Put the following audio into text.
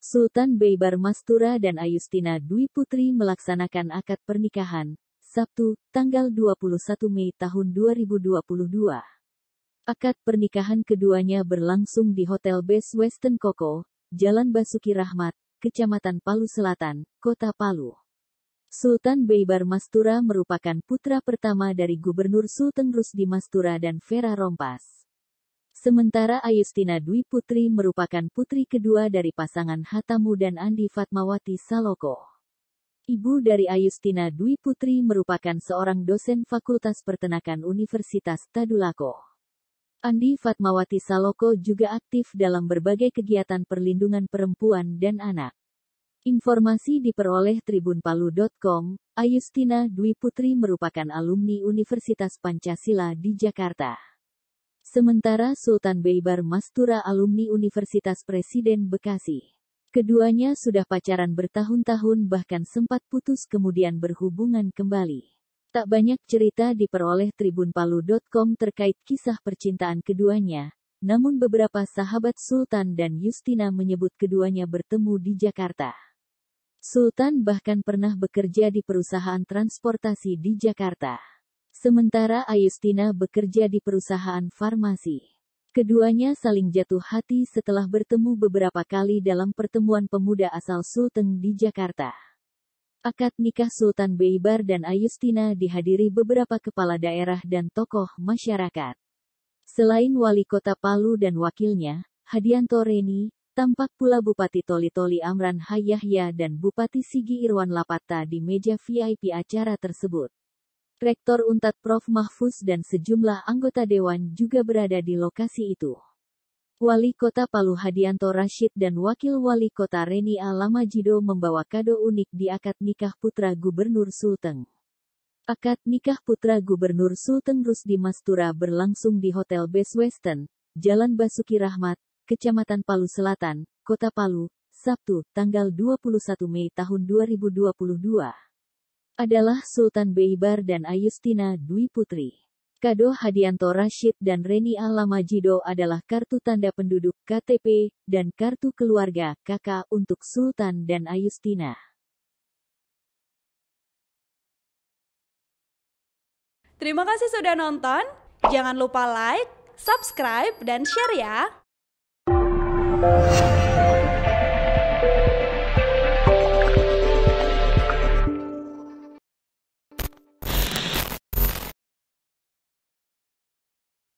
Sultan Beibar Mastura dan Ayustina Dwi Putri melaksanakan akad pernikahan, Sabtu, tanggal 21 Mei tahun 2022. Akad pernikahan keduanya berlangsung di Hotel Best Western Koko, Jalan Basuki Rahmat, Kecamatan Palu Selatan, Kota Palu. Sultan Beibar Mastura merupakan putra pertama dari Gubernur Sultan Rusdi Mastura dan Vera Rompas. Sementara Ayustina Dwi Putri merupakan putri kedua dari pasangan Hatamu dan Andi Fatmawati Saloko. Ibu dari Ayustina Dwi Putri merupakan seorang dosen Fakultas Pertenakan Universitas Tadulako. Andi Fatmawati Saloko juga aktif dalam berbagai kegiatan perlindungan perempuan dan anak. Informasi diperoleh tribunpalu.com, Ayustina Dwi Putri merupakan alumni Universitas Pancasila di Jakarta. Sementara Sultan Beibar Mastura alumni Universitas Presiden Bekasi. Keduanya sudah pacaran bertahun-tahun bahkan sempat putus kemudian berhubungan kembali. Tak banyak cerita diperoleh tribunpalu.com terkait kisah percintaan keduanya, namun beberapa sahabat Sultan dan Justina menyebut keduanya bertemu di Jakarta. Sultan bahkan pernah bekerja di perusahaan transportasi di Jakarta. Sementara Ayustina bekerja di perusahaan farmasi. Keduanya saling jatuh hati setelah bertemu beberapa kali dalam pertemuan pemuda asal Sulteng di Jakarta. Akad nikah Sultan Beibar dan Ayustina dihadiri beberapa kepala daerah dan tokoh masyarakat. Selain wali kota Palu dan wakilnya, Hadianto Reni, tampak pula Bupati Toli-Toli Amran Hayahya dan Bupati Sigi Irwan Lapata di meja VIP acara tersebut. Rektor Untad Prof. Mahfuz dan sejumlah anggota dewan juga berada di lokasi itu. Wali Kota Palu Hadianto Rashid dan Wakil Wali Kota Reni Alamajido membawa kado unik di akad nikah putra Gubernur Sulteng. Akad nikah putra Gubernur Sulteng Rusdi Mastura berlangsung di Hotel Best Western, Jalan Basuki Rahmat, Kecamatan Palu Selatan, Kota Palu, Sabtu, tanggal 21 Mei tahun 2022 adalah Sultan Beibar dan Ayustina Dwi Putri. Kado Hadianto Rashid dan Reni Alamajido adalah kartu tanda penduduk KTP dan kartu keluarga KK untuk Sultan dan Ayustina. Terima kasih sudah nonton. Jangan lupa like, subscribe, dan share ya.